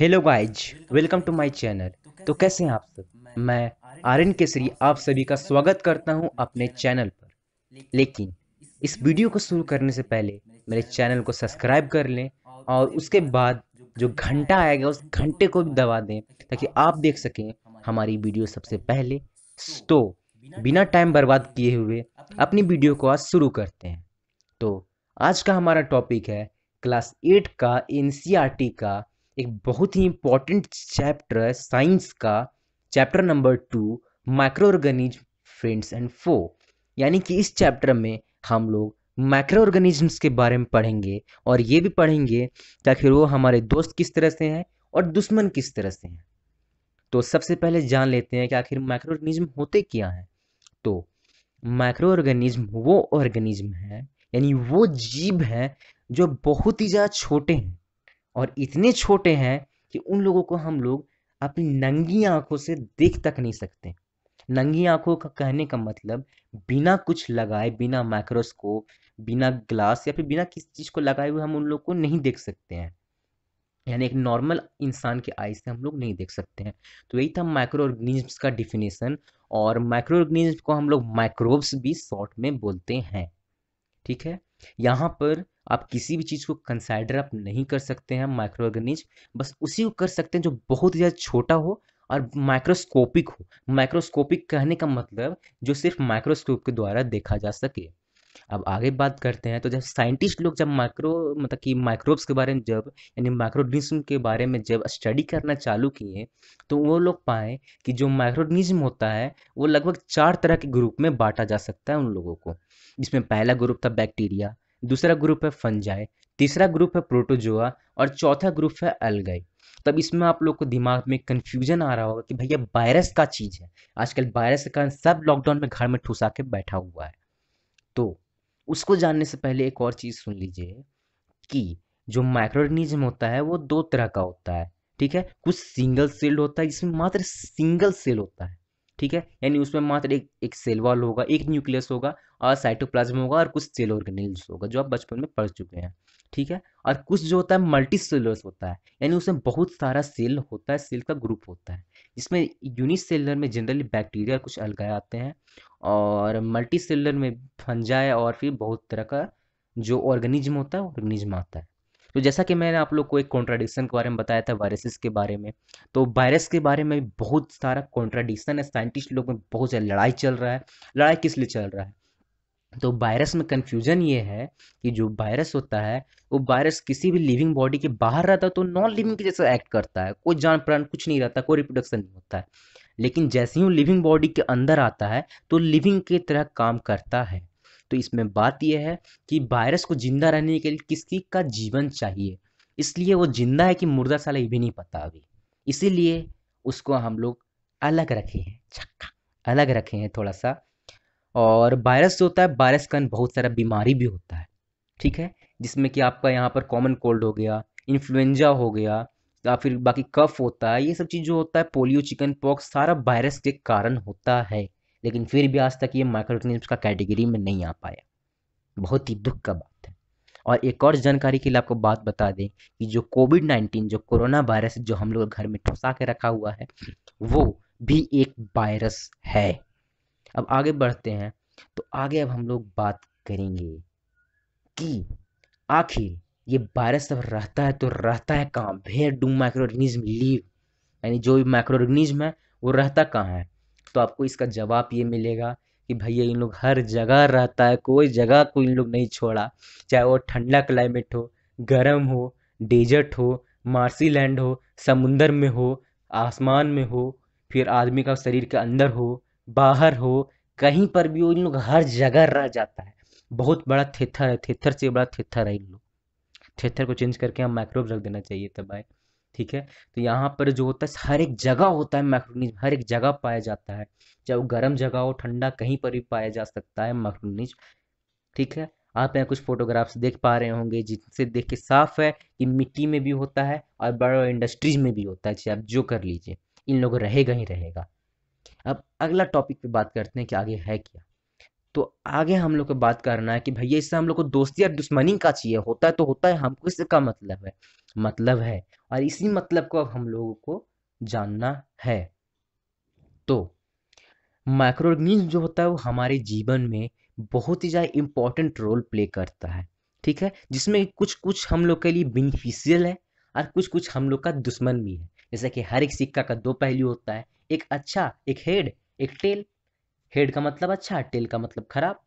hello guys welcome to my channel तो कैसे हैं आप सब मैं आर्यन केसरी आप सभी का स्वागत करता हूं अपने चैनल पर लेकिन इस वीडियो को शुरू करने से पहले मेरे चैनल को सब्सक्राइब कर लें और उसके बाद जो घंटा आएगा उस घंटे को भी दबा दें ताकि आप देख सकें हमारी वीडियो सबसे पहले तो बिना टाइम बर्बाद किए हुए अपनी वीडियो को आज शुरू करते हैं तो आज का हमारा टॉपिक है क्लास एट का एन e का एक बहुत ही इंपॉर्टेंट चैप्टर है साइंस का chapter number two microorganism friends and foe यानी कि इस चैप्टर में हम लोग माइक्रो ऑर्गेनिजम्स के बारे में पढ़ेंगे और ये भी पढ़ेंगे ताकि आखिर वो हमारे दोस्त किस तरह से हैं और दुश्मन किस तरह से हैं तो सबसे पहले जान लेते हैं कि आखिर माइक्रो ऑर्गेनिज्म होते क्या हैं तो माइक्रो ऑर्गेनिज्म वो ऑर्गेनिज्म है यानी वो जीव हैं जो बहुत ही ज़्यादा छोटे हैं और इतने छोटे हैं कि उन लोगों को हम लोग अपनी नंगी आंखों से देख तक नहीं सकते नंगी आंखों का कहने का मतलब बिना कुछ लगाए बिना माइक्रोस्कोप बिना ग्लास या फिर बिना किसी चीज़ को लगाए हुए हम उन लोग को नहीं देख सकते हैं यानी एक नॉर्मल इंसान के आई से हम लोग नहीं देख सकते हैं तो यही था माइक्रो ऑर्गेनिजम्स का डिफिनेशन और माइक्रो ऑर्गेनिजम्स को हम लोग माइक्रोब्स भी शॉर्ट में बोलते हैं ठीक है यहाँ पर आप किसी भी चीज़ को कंसाइडर आप नहीं कर सकते हैं माइक्रो ऑर्गेनिज बस उसी को कर सकते हैं जो बहुत ही ज़्यादा छोटा हो और माइक्रोस्कोपिक हो माइक्रोस्कोपिक कहने का मतलब जो सिर्फ माइक्रोस्कोप के द्वारा देखा जा सके अब आगे बात करते हैं तो जब साइंटिस्ट लोग जब माइक्रो मतलब कि माइक्रोब्स के बारे में जब यानी माइक्रोनिज्म के बारे में जब स्टडी करना चालू किए तो वो लोग पाए कि जो माइक्रोनिज्म होता है वो लगभग चार तरह के ग्रुप में बांटा जा सकता है उन लोगों को जिसमें पहला ग्रुप था बैक्टीरिया दूसरा ग्रुप है फंजाई तीसरा ग्रुप है प्रोटोजोआ और चौथा ग्रुप है अलगई तब इसमें आप लोग को दिमाग में कन्फ्यूजन आ रहा होगा कि भैया वायरस का चीज़ है आजकल वायरस के कारण सब लॉकडाउन में घर में ठुसा के बैठा हुआ है तो उसको जानने से पहले एक और चीज़ सुन लीजिए कि जो माइक्रोनिज्म होता है वो दो तरह का होता है ठीक है कुछ सिंगल सेल्ड होता है जिसमें मात्र सिंगल सेल होता है ठीक है यानी उसमें मात्र एक एक सेल वॉल होगा एक न्यूक्लियस होगा और साइटोप्लाज्म होगा और कुछ सेल ऑर्गेनिल्स होगा जो आप बचपन में पढ़ चुके हैं ठीक है और कुछ जो होता है मल्टी सेलर्स होता है यानी उसमें बहुत सारा सेल होता है सेल का ग्रुप होता है जिसमें यूनिसेलर में जनरली बैक्टीरिया कुछ अलगाए आते हैं और मल्टी सेलर में फंजाए और फिर बहुत तरह का जो ऑर्गेनिज्म होता है ऑर्गेनिज्म आता है तो जैसा कि मैंने आप लोग को एक कॉन्ट्राडिक्शन के बारे में बताया था वायरसेस के बारे में तो वायरस के बारे में बहुत सारा कॉन्ट्राडिक्शन है साइंटिस्ट लोग में बहुत सारी लड़ाई चल रहा है लड़ाई किस लिए चल रहा है तो वायरस में कन्फ्यूजन ये है कि जो वायरस होता है वो वायरस किसी भी लिविंग बॉडी के बाहर रहता है तो नॉन लिविंग के जैसा एक्ट करता है कोई जान प्राण कुछ नहीं रहता कोई रिप्रोडक्शन नहीं होता है लेकिन जैसे ही वो लिविंग बॉडी के अंदर आता है तो लिविंग के तरह काम करता है तो इसमें बात यह है कि वायरस को जिंदा रहने के लिए किसकी का जीवन चाहिए इसलिए वो जिंदा है कि मुर्दा साला ये भी नहीं पता अभी इसीलिए उसको हम लोग अलग रखे हैं छक्का अलग रखे हैं थोड़ा सा और वायरस जो होता है वायरस कारण बहुत सारा बीमारी भी होता है ठीक है जिसमें कि आपका यहाँ पर कॉमन कोल्ड हो गया इन्फ्लुएंजा हो गया या फिर बाकी कफ होता है ये सब चीज़ जो होता है पोलियो चिकन पॉक्स सारा वायरस के कारण होता है लेकिन फिर भी आज तक ये माइक्रो ऑर्गेनिज्म का कैटेगरी में नहीं आ पाया बहुत ही दुख का बात है और एक और जानकारी के लिए आपको बात बता दें कि जो कोविड नाइन्टीन जो कोरोना वायरस जो हम लोग घर में ठुसा के रखा हुआ है वो भी एक वायरस है अब आगे बढ़ते हैं तो आगे अब हम लोग बात करेंगे कि आखिर ये वायरस अब रहता है तो रहता है कहाँ where do microorganism live यानी जो भी माइक्रो ऑर्गेनिज्म है वो रहता कहाँ है तो आपको इसका जवाब ये मिलेगा कि भैया इन लोग हर जगह रहता है कोई जगह को इन लोग नहीं छोड़ा चाहे वो ठंडा क्लाइमेट हो गर्म हो डेजर्ट हो मार्सी लैंड हो समुंदर में हो आसमान में हो फिर आदमी का शरीर के अंदर हो बाहर हो कहीं पर भी वो इन लोग हर जगह रह जाता है बहुत बड़ा थेथर है थेथर से बड़ा थेथर है इन लोग थेथर को चेंज करके हम माइक्रोव रख देना चाहिए तब भाई ठीक है तो यहाँ पर जो होता है हर एक जगह होता है मैक्रोनिज हर एक जगह पाया जाता है चाहे वो गर्म जगह हो ठंडा कहीं पर भी पाया जा सकता है मैक्रोनिज ठीक है आप यहाँ कुछ फोटोग्राफ्स देख पा रहे होंगे जिनसे देख के साफ है कि मिट्टी में भी होता है और बड़े इंडस्ट्रीज में भी होता है चाहे आप जो कर लीजिए इन लोगों रहेगा ही रहेगा अब अगला टॉपिक पे बात करते हैं कि आगे है क्या तो आगे हम लोग को बात करना है कि भैया इससे हम लोग को दोस्ती या दुश्मनी का चाहिए होता है तो होता है हमको इससे का मतलब है मतलब है और इसी मतलब को अब हम लोगों को जानना है तो माइक्रो ऑर्गेनिज्म जो होता है वो हमारे जीवन में बहुत ही ज़्यादा इम्पोर्टेंट रोल प्ले करता है ठीक है जिसमें कुछ कुछ हम लोग के लिए बेनिफिशियल है और कुछ कुछ हम लोग का दुश्मन भी है जैसे कि हर एक सिक्का का दो पहलू होता है एक अच्छा एक हेड एक टेल हेड का मतलब अच्छा टेल का मतलब खराब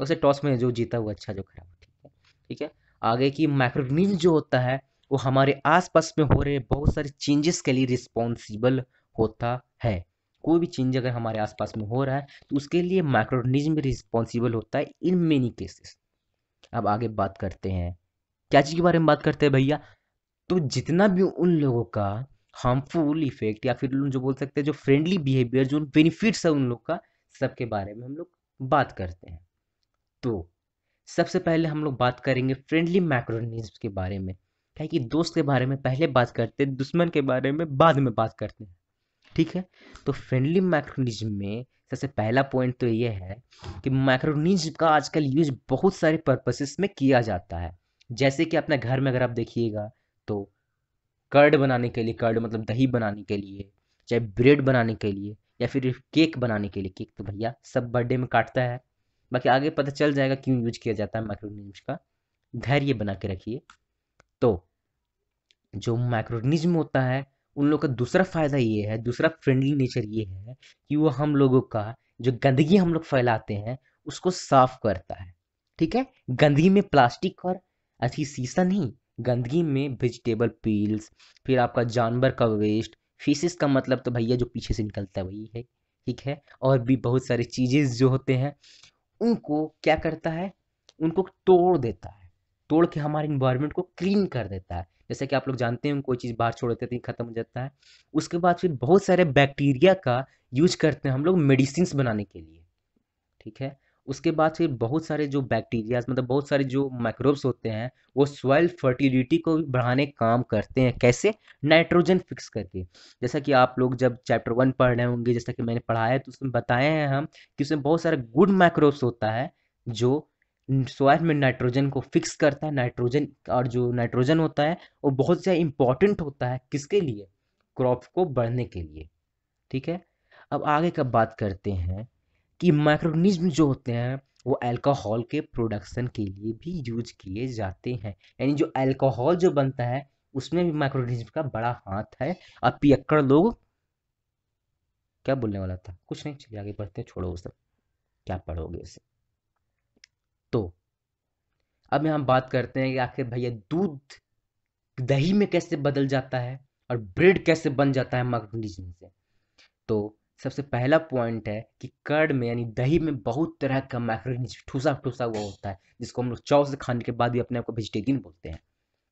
वैसे टॉस में जो जीता वो अच्छा जो खराब ठीक है ठीक है आगे की मैक्रोनिज जो होता है वो हमारे आसपास में हो रहे बहुत सारे चेंजेस के लिए रिस्पॉन्सिबल होता है कोई भी चेंज अगर हमारे आसपास में हो रहा है तो उसके लिए माइक्रोनिज्म रिस्पॉन्सिबल होता है इन मेनी केसेस अब आगे बात करते हैं क्या चीज़ के बारे में बात करते हैं भैया तो जितना भी उन लोगों का हार्मफुल इफेक्ट या फिर जो बोल सकते हैं जो फ्रेंडली बिहेवियर जो बेनिफिट्स है उन लोग का सब के बारे में हम लोग बात करते हैं तो सबसे पहले हम लोग बात करेंगे फ्रेंडली मैक्रोनिज्म के बारे में क्या कि दोस्त के बारे में पहले बात करते हैं दुश्मन के बारे में बाद में बात करते हैं ठीक है तो फ्रेंडली मैक्रोनिज्म में सबसे पहला पॉइंट तो ये है कि मैक्रोनिज्म का आजकल यूज बहुत सारे पर्पसेस में किया जाता है जैसे कि अपने घर में अगर आप देखिएगा तो कर्ड बनाने के लिए कर्ड मतलब दही बनाने के लिए चाहे ब्रेड बनाने के लिए या फिर केक बनाने के लिए केक तो भैया सब बर्थडे में काटता है बाकी आगे पता चल जाएगा क्यों यूज किया जाता है माइक्रोनिज्म का धैर्य बना के रखिए तो जो माइक्रोनिज्म होता है उन लोग का दूसरा फायदा ये है दूसरा फ्रेंडली नेचर ये है कि वो हम लोगों का जो गंदगी हम लोग फैलाते हैं उसको साफ करता है ठीक है गंदगी में प्लास्टिक और अच्छी शीशा नहीं गंदगी में वेजिटेबल पील्स फिर आपका जानवर का वेस्ट फीसिस का मतलब तो भैया जो पीछे से निकलता है वही है ठीक है और भी बहुत सारी चीज़ें जो होते हैं उनको क्या करता है उनको तोड़ देता है तोड़ के हमारे इन्वायरमेंट को क्लीन कर देता है जैसे कि आप लोग जानते हैं कोई चीज़ बाहर छोड़ देते हैं तो ख़त्म हो जाता है उसके बाद फिर बहुत सारे बैक्टीरिया का यूज करते हैं हम लोग मेडिसिन बनाने के लिए ठीक है उसके बाद फिर बहुत सारे जो बैक्टीरियाज मतलब बहुत सारे जो माइक्रोब्स होते हैं वो सॉइल फर्टिलिटी को भी बढ़ाने काम करते हैं कैसे नाइट्रोजन फिक्स करके जैसा कि आप लोग जब चैप्टर वन पढ़ रहे होंगे जैसा कि मैंने पढ़ाया है तो उसमें बताए हैं हम कि उसमें बहुत सारे गुड माइक्रोब्स होता है जो सॉइल में नाइट्रोजन को फिक्स करता है नाइट्रोजन और जो नाइट्रोजन होता है वो बहुत ज़्यादा इम्पॉर्टेंट होता है किसके लिए क्रॉप को बढ़ने के लिए ठीक है अब आगे का बात करते हैं कि माइक्रोनिज्म जो होते हैं वो अल्कोहल के प्रोडक्शन के लिए भी यूज किए जाते हैं यानी जो अल्कोहल जो बनता है उसमें भी माइक्रोनिज्म का बड़ा हाथ है अब पियक्कड़ लोग क्या बोलने वाला था कुछ नहीं चलिए आगे बढ़ते छोड़ो उसे क्या पढ़ोगे उसे तो अब हम बात करते हैं कि आखिर भैया दूध दही में कैसे बदल जाता है और ब्रेड कैसे बन जाता है माइक्रोनिज्म से तो सबसे पहला पॉइंट है कि कर्ड में यानी दही में बहुत तरह का माइक्रोनिज ठूसा ठूसा हुआ होता है जिसको हम लोग चाव से खाने के बाद भी अपने आप को वेजिटेरियन बोलते हैं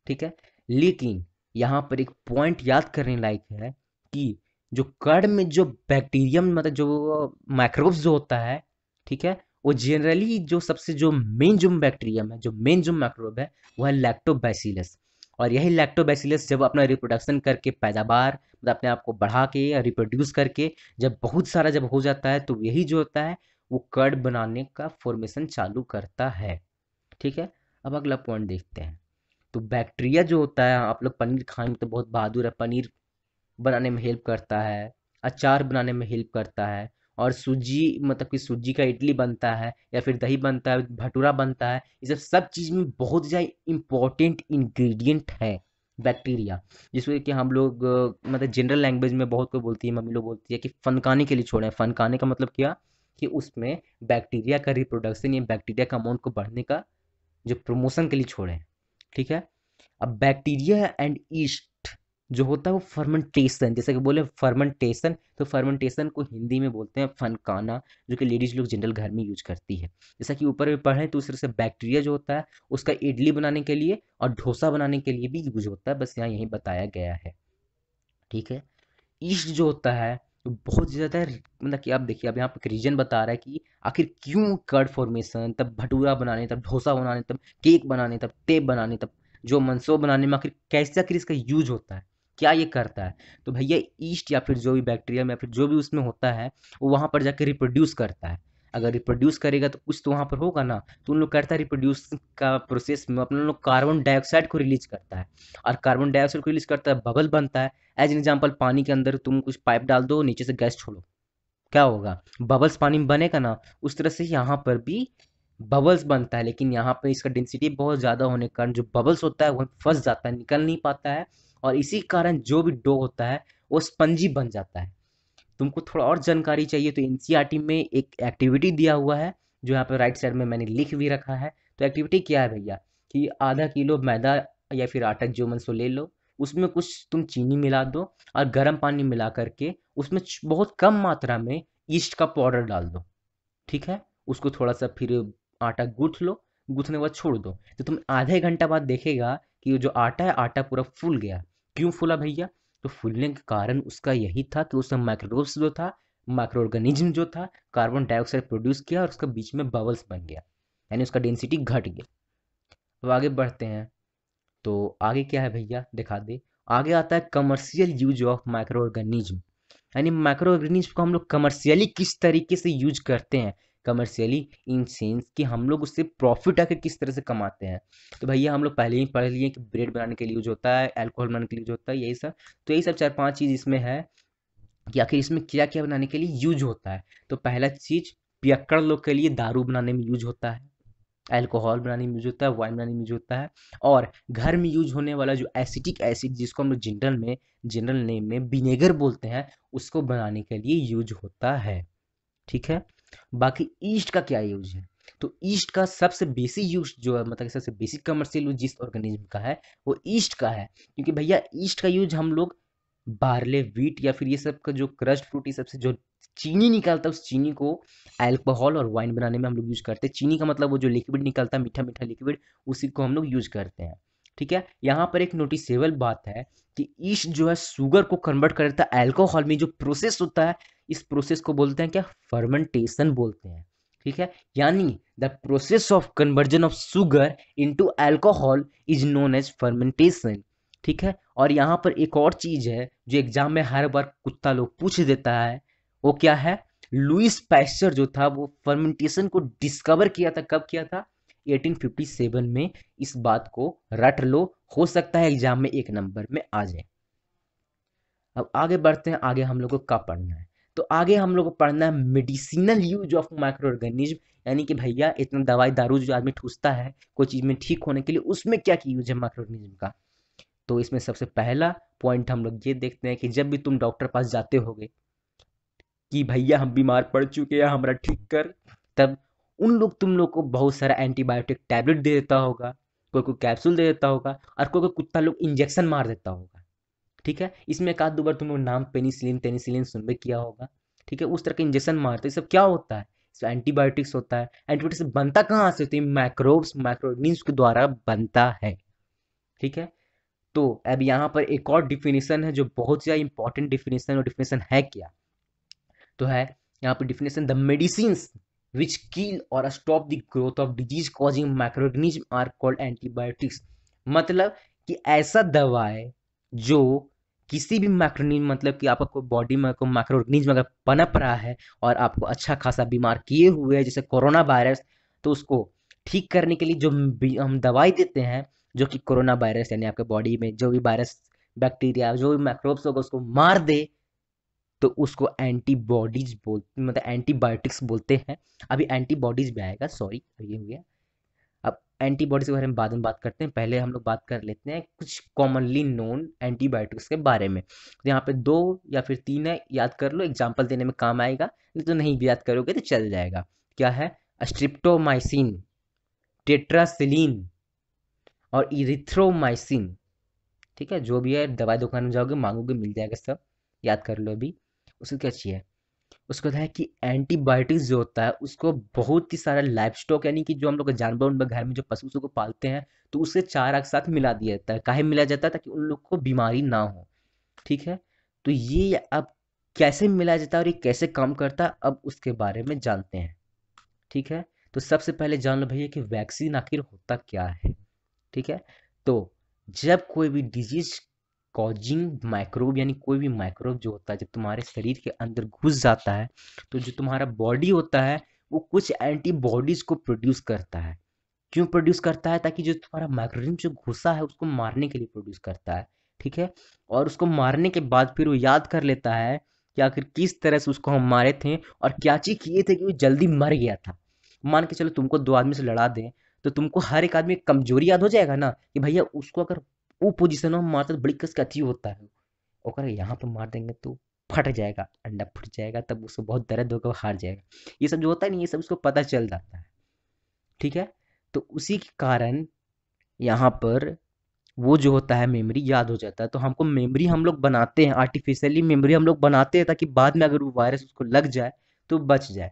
ठीक है लेकिन यहाँ पर एक पॉइंट याद करने लायक है कि जो कर्ड में जो बैक्टीरियम मतलब जो माइक्रोब्स जो होता है ठीक है वो जनरली जो सबसे जो मेन जो बैक्टीरियम है जो मेन जो माइक्रोब है वह है लैक्टोबैसिलस और यही लैक्टोबैसिलस जब अपना रिप्रोडक्शन करके पैदावार मतलब अपने आप को बढ़ा के या रिप्रोड्यूस करके जब बहुत सारा जब हो जाता है तो यही जो होता है वो कर्ड बनाने का फॉर्मेशन चालू करता है ठीक है अब अगला पॉइंट देखते हैं तो बैक्टीरिया जो होता है आप लोग पनीर खाने में तो बहुत बहादुर है पनीर बनाने में हेल्प करता है अचार बनाने में हेल्प करता है और सूजी मतलब कि सूजी का इडली बनता है या फिर दही बनता है भटूरा बनता है ये सब सब चीज़ में बहुत ज़्यादा इम्पोर्टेंट इन्ग्रीडियंट है बैक्टीरिया जिसको कि हम लोग मतलब जनरल लैंग्वेज में बहुत कोई बोलती है मम्मी लोग बोलती है कि फनकाने के लिए छोड़ें फनकाने का मतलब क्या कि उसमें बैक्टीरिया का रिप्रोडक्शन या बैक्टीरिया का अमाउंट को बढ़ने का जो प्रमोशन के लिए छोड़ें ठीक है अब बैक्टीरिया एंड ईस्ट जो होता है वो फर्मेंटेशन जैसे कि बोले फर्मेंटेशन तो फर्मेंटेशन को हिंदी में बोलते हैं फनकाना जो कि लेडीज लोग जनरल घर में यूज करती है जैसा कि ऊपर में पढ़ें तो उससे बैक्टीरिया जो होता है उसका इडली बनाने के लिए और डोसा बनाने के लिए भी यूज होता है बस यहाँ यही बताया गया है ठीक है ईस्ट जो होता है बहुत ज़्यादा मतलब कि आप देखिए अब यहाँ पर रीजन बता रहा है कि आखिर क्यों कर्ड फॉर्मेशन तब भटूरा बनाने तब डोसा बनाने तब केक बनाने तब टेप बनाने तब जो मनसो बनाने में आखिर कैसे आखिर इसका यूज होता है क्या ये करता है तो भैया ईस्ट या फिर जो भी बैक्टीरिया या फिर जो भी उसमें होता है वो वहाँ पर जाके रिप्रोड्यूस करता है अगर रिप्रोड्यूस करेगा तो कुछ तो वहाँ पर होगा ना तो उन लोग करता है रिप्रोड्यूस का प्रोसेस में अपना लोग कार्बन डाइऑक्साइड को रिलीज करता है और कार्बन डाइऑक्साइड को रिलीज करता है बबल बनता है एज एन एग्जाम्पल पानी के अंदर तुम कुछ पाइप डाल दो नीचे से गैस छोड़ो क्या होगा बबल्स पानी में बनेगा ना उस तरह से यहाँ पर भी बबल्स बनता है लेकिन यहाँ पर इसका डेंसिटी बहुत ज़्यादा होने के कारण जो बबल्स होता है वह फंस जाता है निकल नहीं पाता है और इसी कारण जो भी डो होता है वो स्पंजी बन जाता है तुमको थोड़ा और जानकारी चाहिए तो एन में एक एक्टिविटी दिया हुआ है जो यहाँ पर राइट साइड में मैंने लिख भी रखा है तो एक्टिविटी क्या है भैया कि आधा किलो मैदा या फिर आटा जो मन सो ले लो उसमें कुछ तुम चीनी मिला दो और गर्म पानी मिला करके उसमें बहुत कम मात्रा में ईस्ट का पाउडर डाल दो ठीक है उसको थोड़ा सा फिर आटा गूथ लो गूथने के बाद छोड़ दो तो तुम आधे घंटा बाद देखेगा कि जो आटा है आटा पूरा फूल गया क्यों फूला भैया तो फूलने का कारण उसका यही था कि उसमें माइक्रोब्स जो था माइक्रो ऑर्गेनिज्म जो था कार्बन डाइऑक्साइड प्रोड्यूस किया और उसके बीच में बबल्स बन गया यानी उसका डेंसिटी घट गया अब आगे बढ़ते हैं तो आगे क्या है भैया दिखा दे आगे आता है commercial use of microorganism यानी माइक्रो ऑर्गेनिज्म को हम लोग कमर्शियली किस तरीके से यूज करते हैं कमर्शियली इन सेंस कि हम लोग उससे प्रॉफिट आकर किस तरह से कमाते हैं तो भैया हम लोग पहले ही पढ़ लिए कि ब्रेड बनाने के लिए यूज होता है एल्कोहल बनाने के लिए यूज होता है यही सब तो यही सब चार पाँच चीज़ इसमें है कि आखिर इसमें क्या क्या बनाने के लिए यूज होता है तो पहला चीज़ पियक्कड़ लोग के लिए दारू बनाने में यूज होता है अल्कोहल बनाने में यूज होता है वाइन बनाने में यूज होता है और घर में यूज होने वाला जो एसिटिक एसिड जिसको हम लोग जनरल में जनरल नेम में विनेगर बोलते हैं उसको बनाने के लिए यूज होता है ठीक है बाकी ईस्ट का क्या यूज है तो ईस्ट का सबसे बेसिक यूज जो है मतलब सबसे बेसिक कमर्शियल यूज जिस ऑर्गेनिज्म का है वो ईस्ट का है क्योंकि भैया ईस्ट का यूज हम लोग बारले वीट या फिर ये सब का जो क्रस्ट फ्रूट ये सबसे जो चीनी निकालता है उस चीनी को अल्कोहल और वाइन बनाने में हम लोग यूज करते हैं चीनी का मतलब वो जो लिक्विड निकलता है मीठा मीठा लिक्विड उसी को हम लोग यूज करते हैं ठीक है यहाँ पर एक नोटिसेबल बात है कि ईश जो है शुगर को कन्वर्ट कर देता है एल्कोहल में जो प्रोसेस होता है इस प्रोसेस को बोलते हैं क्या फर्मेंटेशन बोलते हैं ठीक है यानी the process of conversion of sugar into alcohol is known as fermentation ठीक है और यहाँ पर एक और चीज है जो एग्जाम में हर बार कुत्ता लोग पूछ देता है वो क्या है लुइस पैस्चर जो था वो फर्मेंटेशन को डिस्कवर किया था कब किया था 1857 में इस बात को रट लो हो सकता है एग्जाम में एक नंबर में आ जाए अब आगे बढ़ते हैं आगे हम लोग को कब पढ़ना है तो आगे हम लोग को पढ़ना है medicinal use of microorganism यानी कि भैया इतना दवाई दारू जो आदमी ठूसता है कोई चीज़ में ठीक होने के लिए उसमें क्या की यूज है माइक्रो ऑर्गेनिज्म का तो इसमें सबसे पहला पॉइंट हम लोग ये देखते हैं कि जब भी तुम डॉक्टर पास जाते होगे कि भैया हम बीमार पड़ चुके हैं हमारा ठीक कर तब उन लोग तुम लोग को बहुत सारा एंटीबायोटिक टैबलेट दे देता होगा कोई कोई कैप्सूल दे देता होगा और कोई कोई कुत्ता लोग इंजेक्शन मार देता होगा ठीक है इसमें एक आध दो बार तुम लोग नाम पेनिसिलिन टेनिसिलिन सुनबे किया होगा ठीक है उस तरह के इंजेक्शन मारते सब क्या होता है इसमें एंटीबायोटिक्स होता है एंटीबायोटिक्स बनता कहाँ से होती तो है माइक्रोब्स माइक्रोऑर्गेनिम्स के द्वारा बनता है ठीक है तो अब यहाँ पर एक और डिफिनेशन है जो बहुत ज़्यादा इंपॉर्टेंट डिफिनेशन और डिफिनेशन है क्या तो है यहाँ पर definition the medicine which kill or stop the growth of disease causing microorganism are called antibiotics मतलब कि ऐसा दवा है जो किसी भी माइक्रोनिज मतलब कि आपको बॉडी में को माइक्रोऑर्गेनिज्म अगर पनप रहा है और आपको अच्छा खासा बीमार किए हुए है जैसे कोरोना वायरस तो उसको ठीक करने के लिए जो हम दवाई देते हैं जो कि कोरोना वायरस यानी आपके बॉडी में जो भी वायरस बैक्टीरिया जो भी माइक्रोब्स होगा उसको मार दे तो उसको एंटीबॉडीज बोल मतलब एंटीबायोटिक्स बोलते हैं अभी एंटीबॉडीज भी आएगा सॉरी ये हो गया अब एंटीबॉडीज के बारे में बाद में बात करते हैं पहले हम लोग बात कर लेते हैं कुछ कॉमनली नोन एंटीबायोटिक्स के बारे में तो यहाँ पे दो या फिर तीन है याद कर लो एग्जाम्पल देने में काम आएगा नहीं तो नहीं भी याद करोगे तो चल जाएगा क्या है अस्ट्रिप्टोमाइसिन टेट्रासिलीन और इरिथ्रोमाइसिन ठीक है जो भी है दवाई दुकान में जाओगे मांगोगे मिल जाएगा सब याद कर लो अभी उसकी क्या चाहिए उसको बताया कि एंटीबायोटिक्स जो होता है उसको बहुत ही सारा लाइफ स्टॉक यानी कि जो हम लोग जानवर उन घर में जो पशु को पालते हैं तो उससे चारा के साथ मिला दिया जाता है काहे मिला जाता है ताकि उन लोग को बीमारी ना हो ठीक है तो ये अब कैसे मिला जाता है और ये कैसे काम करता है अब उसके बारे में जानते हैं ठीक है तो सबसे पहले जान लो भैया कि वैक्सीन आखिर होता क्या है ठीक है तो जब कोई भी डिजीज कॉजिंग माइक्रोब यानी कोई भी माइक्रोब जो होता है जब तुम्हारे शरीर के अंदर घुस जाता है तो जो तुम्हारा बॉडी होता है वो कुछ एंटीबॉडीज़ को प्रोड्यूस करता है क्यों प्रोड्यूस करता है ताकि जो तुम्हारा माइक्रोजिम जो घुसा है उसको मारने के लिए प्रोड्यूस करता है ठीक है और उसको मारने के बाद फिर वो याद कर लेता है कि आखिर किस तरह से उसको हम मारे थे और क्या चीज़ किए थे कि वो जल्दी मर गया था मान के चलो तुमको दो आदमी से लड़ा दें तो तुमको हर एक आदमी कमजोरी याद हो जाएगा ना कि भैया उसको अगर वो पोजिशन में मारते तो बड़ी कस के अथी होता है और यहाँ पर मार देंगे तो फट जाएगा अंडा फट जाएगा तब उसको बहुत दर्द होकर हार जाएगा ये सब जो होता है नहीं ये सब उसको पता चल जाता है ठीक है तो उसी के कारण यहाँ पर वो जो होता है मेमोरी याद हो जाता है तो हमको मेमोरी हम लोग बनाते हैं आर्टिफिशियली मेमोरी हम लोग बनाते हैं ताकि बाद में अगर वो वायरस उसको लग जाए तो बच जाए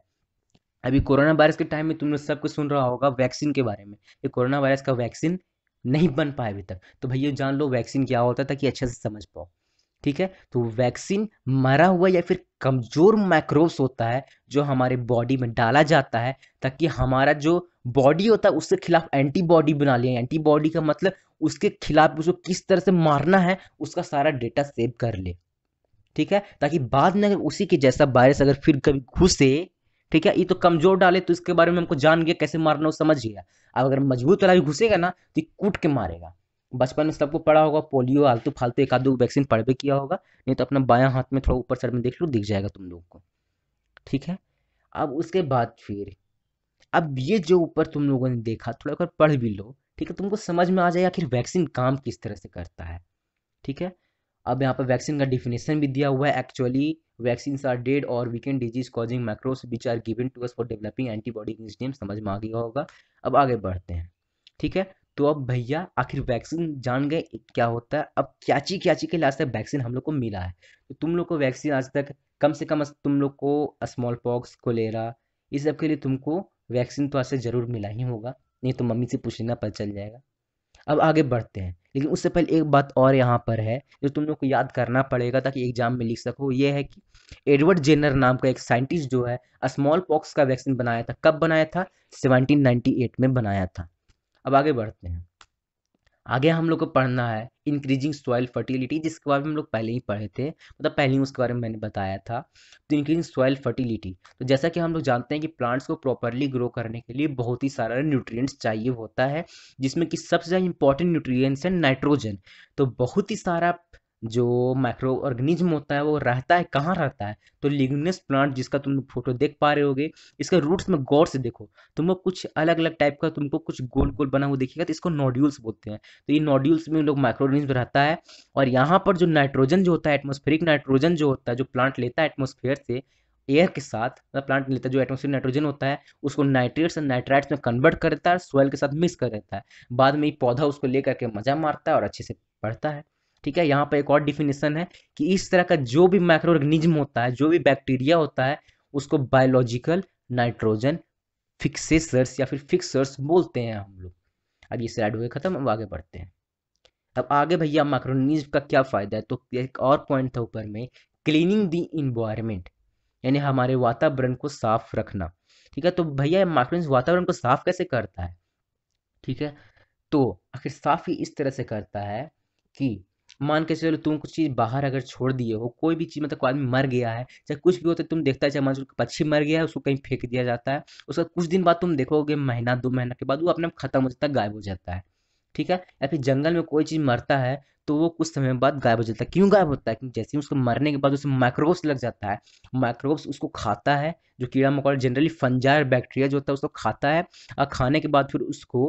अभी कोरोना वायरस के टाइम में तुम लोग सब कुछ सुन रहा होगा वैक्सीन के बारे में ये कोरोना वायरस का वैक्सीन नहीं बन पाए अभी तक तो भैया जान लो वैक्सीन क्या होता है ताकि अच्छे से समझ पाओ ठीक है तो वैक्सीन मरा हुआ या फिर कमजोर माइक्रोब्स होता है जो हमारे बॉडी में डाला जाता है ताकि हमारा जो बॉडी होता है उसके खिलाफ एंटीबॉडी बना लिया एंटीबॉडी का मतलब उसके खिलाफ उसको किस तरह से मारना है उसका सारा डेटा सेव कर ले ठीक है ताकि बाद में अगर उसी के जैसा वायरस अगर फिर कभी घुसे ठीक है ये तो कमजोर डाले तो इसके बारे में हमको जान गया कैसे मारना हो समझ गया अब अगर मजबूत वाला भी घुसेगा ना तो कूट के मारेगा बचपन में सबको पढ़ा होगा पोलियो आलतू फालतू एक आधू वैक्सीन पड़ भी किया होगा नहीं तो अपना बायां हाथ में थोड़ा ऊपर सर में देख लो दिख जाएगा तुम लोग को ठीक है अब उसके बाद फिर अब ये जो ऊपर तुम लोगों ने देखा थोड़ा अगर पढ़ भी लो ठीक है तुमको समझ में आ जाए आखिर वैक्सीन काम किस तरह से करता है ठीक है अब यहाँ पर वैक्सीन का डिफिनेशन भी दिया हुआ है actually vaccine are dead or weakened disease causing microbes which are given to us for developing antibody समझ में आ गया होगा अब आगे बढ़ते हैं ठीक है तो अब भैया आखिर वैक्सीन जान गए क्या होता है अब क्याची क्याची के लिए आज तक वैक्सीन हम लोग को मिला है तो तुम लोग को वैक्सीन आज तक कम से कम तुम लोग को स्मॉल पॉक्स कोलेरा इस सब के लिए तुमको वैक्सीन तो आज से ज़रूर मिला ही होगा नहीं तो मम्मी से पूछ लेना पता चल जाएगा अब आगे बढ़ते हैं लेकिन उससे पहले एक बात और यहाँ पर है जो तुम लोग को याद करना पड़ेगा ताकि एग्जाम में लिख सको ये है कि एडवर्ड जेनर नाम का एक साइंटिस्ट जो है स्मॉल पॉक्स का वैक्सीन बनाया था कब बनाया था 1798 में बनाया था अब आगे बढ़ते हैं आगे हम लोग को पढ़ना है इंक्रीजिंग सॉइल फर्टिलिटी जिसके बारे में हम लोग पहले ही पढ़े थे मतलब पहले ही उसके बारे में मैंने बताया था तो इंक्रीजिंग सॉइल फर्टिलिटी तो जैसा कि हम लोग जानते हैं कि प्लांट्स को प्रॉपरली ग्रो करने के लिए बहुत ही सारा न्यूट्रिएंट्स चाहिए होता है जिसमें कि सबसे ज़्यादा इंपॉर्टेंट न्यूट्रिएंट्स है नाइट्रोजन तो बहुत ही सारा जो माइक्रो ऑर्गेनिज्म होता है वो रहता है कहाँ रहता है तो लिग्नस प्लांट जिसका तुम लोग फोटो देख पा रहे होगे इसका रूट्स में गौर से देखो तुम कुछ अलग अलग टाइप का तुमको कुछ गोल गोल बना हुआ देखिएगा तो इसको नोड्यूल्स बोलते हैं तो ये नोड्यूल्स में लोग माइक्रो ऑर्गेनिज्म रहता है और यहाँ पर जो नाइट्रोजन जो होता है एटमोस्फेरिक नाइट्रोजन जो होता है जो प्लांट लेता है एटमोसफेयर से एयर के साथ मतलब प्लांट लेता है जो एटमोसफेयर नाइट्रोजन होता है उसको नाइट्रेट्स और नाइट्राइट्स में कन्वर्ट कर देता है सोयल के साथ मिक्स कर देता है बाद में ये पौधा उसको ले करके मजा मारता है और अच्छे से बढ़ता है ठीक है यहाँ पर एक और डिफिनेशन है कि इस तरह का जो भी माइक्रो ऑर्गेनिज्म होता है जो भी बैक्टीरिया होता है उसको बायोलॉजिकल नाइट्रोजन फिक्सेसर्स या फिर फिक्सर्स बोलते हैं हम लोग अब ये स्लाइड हुए खत्म अब आगे बढ़ते हैं अब आगे भैया माइक्रोनिज का क्या फ़ायदा है तो एक और पॉइंट था ऊपर में क्लीनिंग दी इन्वायरमेंट यानी हमारे वातावरण को साफ रखना ठीक है तो भैया माइक्रोनिज वातावरण को साफ कैसे करता है ठीक है तो आखिर साफ ही इस तरह से करता है कि मान के चलो तुम कुछ चीज़ बाहर अगर छोड़ दिए हो कोई भी चीज़ मतलब कोई आदमी मर गया है चाहे कुछ भी होता तो है तुम देखता है चाहे मान चलो पक्षी मर गया है उसको कहीं फेंक दिया जाता है उसका कुछ दिन बाद तुम देखोगे महीना दो महीना के बाद वो अपने आप खत्म हो जाता है गायब हो जाता है ठीक है या फिर जंगल में कोई चीज़ मरता है तो वो कुछ समय बाद गायब हो जाता है क्यों गायब होता है क्योंकि जैसे ही उसको मरने के बाद उसे माइक्रोब्स लग जाता है माइक्रोब्स उसको खाता है जो कीड़ा मकोड़ा जनरली फंजा बैक्टीरिया जो होता है उसको खाता है और खाने के बाद फिर उसको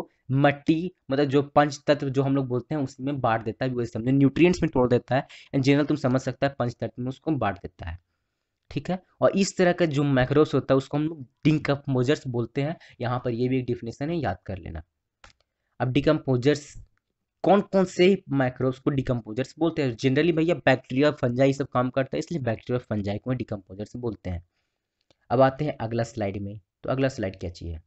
मट्टी मतलब जो पंच तत्व जो हम लोग बोलते हैं उसमें बांट देता है वैसे न्यूट्रिएंट्स में तोड़ देता है एंड जनरल तुम समझ सकता है पंच तत्व में उसको बांट देता है ठीक है और इस तरह का जो माइक्रोब्स होता है उसको हम लोग डिंक मोजर्स बोलते हैं यहाँ पर ये भी एक डिफिनेशन है याद कर लेना अब डिकम्पोजर्स कौन कौन से माइक्रोब्स को डिकम्पोजर्स बोलते हैं जनरली भैया बैक्टीरिया फंजाई सब काम करता है इसलिए बैक्टीरिया फंजाई को डिकम्पोजर्स बोलते हैं अब आते हैं अगला स्लाइड में तो अगला स्लाइड क्या चाहिए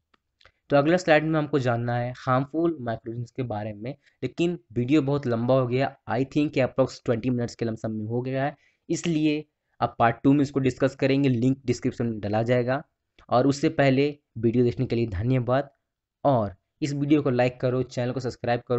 तो अगला स्लाइड में हमको जानना है हार्मफुल माइक्रोजन्स के बारे में लेकिन वीडियो बहुत लंबा हो गया I think approx twenty minutes के लमसम में हो गया है इसलिए अब पार्ट टू में इसको डिस्कस करेंगे लिंक डिस्क्रिप्शन में डाला जाएगा और उससे पहले वीडियो देखने के लिए धन्यवाद और इस वीडियो को लाइक करो चैनल को सब्सक्राइब करो